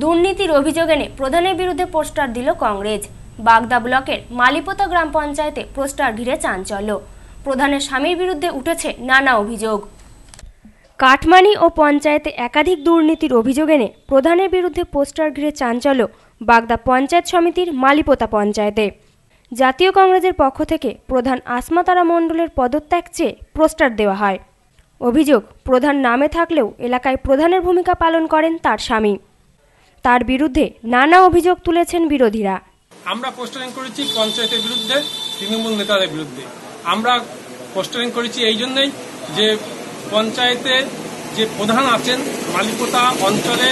দুর্নীতির অভিযোগ এনে প্রধানের বিরুদ্ধে পোস্টার দিল কংগ্রেস বাগদা ব্লকের মালিপোতা গ্রাম পঞ্চায়েতে পোস্টার ঘিরে চাঞ্চল্য প্রধানের স্বামীর বিরুদ্ধে উঠেছে নানা অভিযোগ কাটমানি ও পঞ্চায়েতে একাধিক দুর্নীতির অভিযোগ এনে প্রধানের বিরুদ্ধে পোস্টার ঘিরে চাঞ্চল্য বাগদা পঞ্চায়েত সমিতির মালিপোতা পঞ্চায়েতে জাতীয় কংগ্রেসের পক্ষ থেকে প্রধান আসমা তারা মণ্ডলের পদত্যাগ চেয়ে পোস্টার দেওয়া হয় অভিযোগ প্রধান নামে থাকলেও এলাকায় প্রধানের ভূমিকা পালন করেন তার স্বামী তার বিরুদ্ধে নানা অভিযোগ তুলেছেন বিরোধীরা আমরা পোস্টারিং করেছি পঞ্চায়েতের বিরুদ্ধে তৃণমূল নেতাদের বিরুদ্ধে আমরা পোস্টারিং করেছি এই জন্যই যে পঞ্চায়েতে যে প্রধান আছেন মালিকতা অঞ্চলে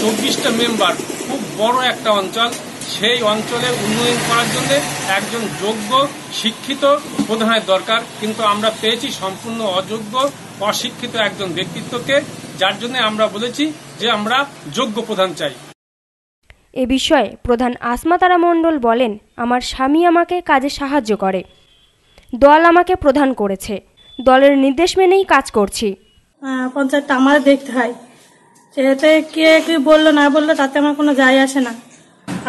চব্বিশটা মেম্বার খুব বড় একটা অঞ্চল সেই অঞ্চলে উন্নয়ন করার জন্য একজন যোগ্য শিক্ষিত প্রধানের দরকার কিন্তু আমরা পেয়েছি সম্পূর্ণ অযোগ্য অশিক্ষিত একজন ব্যক্তিত্বকে যার জন্য আমরা বলেছি যে আমরা যোগ্য প্রধান চাই এ বিষয়ে প্রধান আসমা তারা মণ্ডল বলেন আমার স্বামী আমাকে কাজে সাহায্য করে দল আমাকে প্রধান করেছে দলের নির্দেশ মেনেই কাজ করছি পঞ্চায়েত আমার দেখতে হয় যেহেতু কে কি বললো না বললো তাতে আমার কোনো যায় আসে না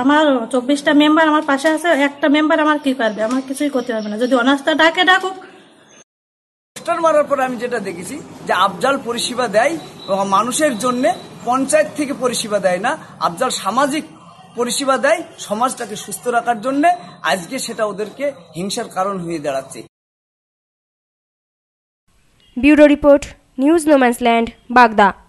আমার চব্বিশটা মেম্বার আমার পাশে আছে একটা মেম্বার আমার কি করবে আমার কিছুই করতে পারবে না যদি অনাস্থা ডাকে ডাকুক পোস্টার মারার আমি যেটা দেখেছি যে আফজাল পরিষেবা দেয় মানুষের জন্য পঞ্চায়েত থেকে পরিষেবা দেয় না আফজাল সামাজিক পরিষেবা দেয় সমাজটাকে সুস্থ রাখার জন্যে আজকে সেটা ওদেরকে হিংসার কারণ হয়ে দাঁড়াচ্ছে ব্যুরো রিপোর্ট নিউজ নোম্যান্সল্যান্ড বাগদা